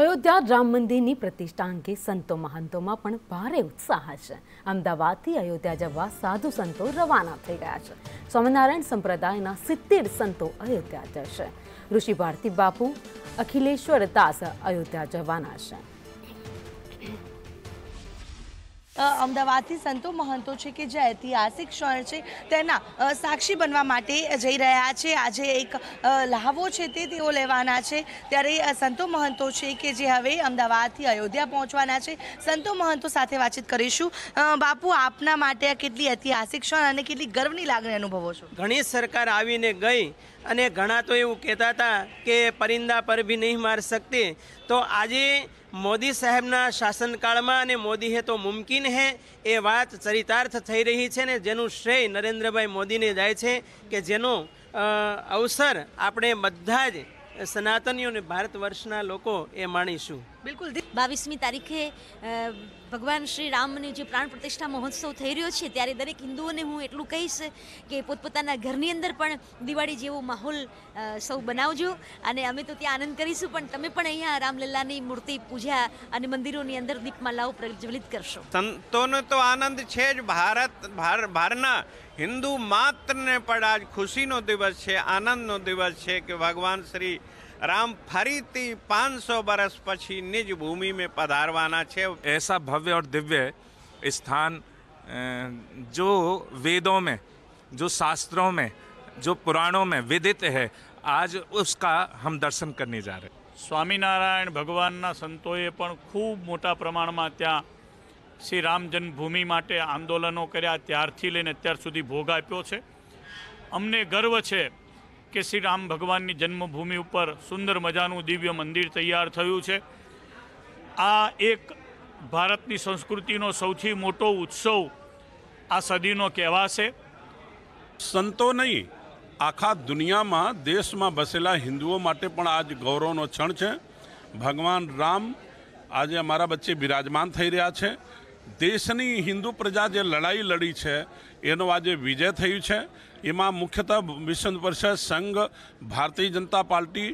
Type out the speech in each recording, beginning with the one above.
અયોધ્યા રામ મંદિરની પ્રતિષ્ઠા અંગે સંતો મહંતોમાં પણ ભારે ઉત્સાહ છે અમદાવાદથી અયોધ્યા જવા સાધુ સંતો રવાના થઈ ગયા છે સ્વામિનારાયણ સંપ્રદાયના સિત્તેર સંતો અયોધ્યા જશે ઋષિ ભારતી બાપુ અખિલેશ્વર દાસ અયોધ્યા જવાના છે અમદાવાદથી સંતો મહંતો છે કે જે ઐતિહાસિક ક્ષણ છે તેના સાક્ષી બનવા માટે જઈ રહ્યા છે આજે એક લહાવો છે તે તેઓ લેવાના છે ત્યારે સંતો મહંતો છે કે જે હવે અમદાવાદથી અયોધ્યા પહોંચવાના છે સંતો મહંતો સાથે વાતચીત કરીશું બાપુ આપના માટે કેટલી ઐતિહાસિક ક્ષણ અને કેટલી ગર્વની લાગણી અનુભવો છો ઘણી સરકાર આવીને ગઈ અને ઘણા તો એવું કહેતા હતા કે પરિંદા પર બી નહીં માર શકતે તો આજે મોદી સાહેબના શાસનકાળમાં અને મોદી હે તો મુમકિન હે એ વાત ચરિતાર્થ થઈ રહી છે ને જેનું શ્રેય નરેન્દ્રભાઈ મોદીને જાય છે કે જેનો અવસર આપણે બધા જ સનાતનીઓ અને ભારત વર્ષના લોકો એ માણીશું બિલકુલ બાવીસમી તારીખે ભગવાન શ્રી રામની જે પ્રાણ પ્રતિષ્ઠા મહોત્સવ થઈ રહ્યો છે ત્યારે દરેક હિન્દુઓને હું એટલું કહીશ કે પોતપોતાના ઘરની અંદર પણ દિવાળી જેવો માહોલ સૌ બનાવજો અને અમે તો ત્યાં આનંદ કરીશું પણ તમે પણ અહીંયા રામલીલાની મૂર્તિ પૂજા અને મંદિરોની અંદર દીપમાલાઓ પ્રજ્વલિત કરશો સંતોનો તો આનંદ છે જ ભારત ભારના હિન્દુ માત્રને પણ આજ ખુશીનો દિવસ છે આનંદનો દિવસ છે કે ભગવાન શ્રી રામ ફરીથી પાંચસો વર્ષ પછી નિજ ભૂમિમે પધારવાના છે એસા ભવ્ય और દિવ્ય સ્થાન જો वेदों में जो शास्त्रों में जो पुराणों में विदित है आज उसका हम दर्शन करने जा रहे સ્વામિનારાયણ ભગવાનના સંતોએ પણ ખૂબ મોટા પ્રમાણમાં ત્યાં શ્રી રામ જન્મભૂમિ માટે આંદોલનો કર્યા ત્યારથી લઈને અત્યાર સુધી ભોગ આપ્યો છે અમને ગર્વ છે કે શ્રી રામ ભગવાનની જન્મભૂમિ ઉપર સુંદર મજાનું દિવ્ય મંદિર તૈયાર થયું છે આ એક ભારતની સંસ્કૃતિનો સૌથી મોટો ઉત્સવ આ સદીનો કહેવાશે સંતો નહીં આખા દુનિયામાં દેશમાં બસેલા હિન્દુઓ માટે પણ આજ ગૌરવનો ક્ષણ છે ભગવાન રામ આજે અમારા વચ્ચે બિરાજમાન થઈ રહ્યા છે દેશની હિન્દુ પ્રજા જે લડાઈ લડી છે એનો આજે વિજય થયું છે એમાં મુખ્યતઃ વિશ્વ હિન્દુ પરિષદ સંઘ ભારતીય જનતા પાર્ટી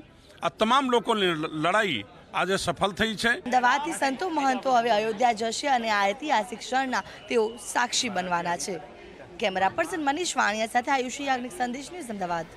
આ તમામ લોકોની લડાઈ આજે સફળ થઈ છે અમદાવાદથી સંતો મહંતો હવે અયોધ્યા જશે અને આ ઐતિહાસિક ક્ષણના તેઓ સાક્ષી બનવાના છે કેમેરા પર્સન મનીષ વાણિયા સાથે આયુષી યાજ્ઞિક સંદેશ ન્યૂઝ અમદાવાદ